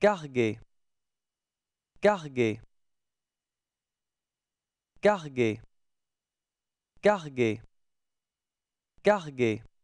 Carguer. Carguer. Carguer. Carguer. Carguer.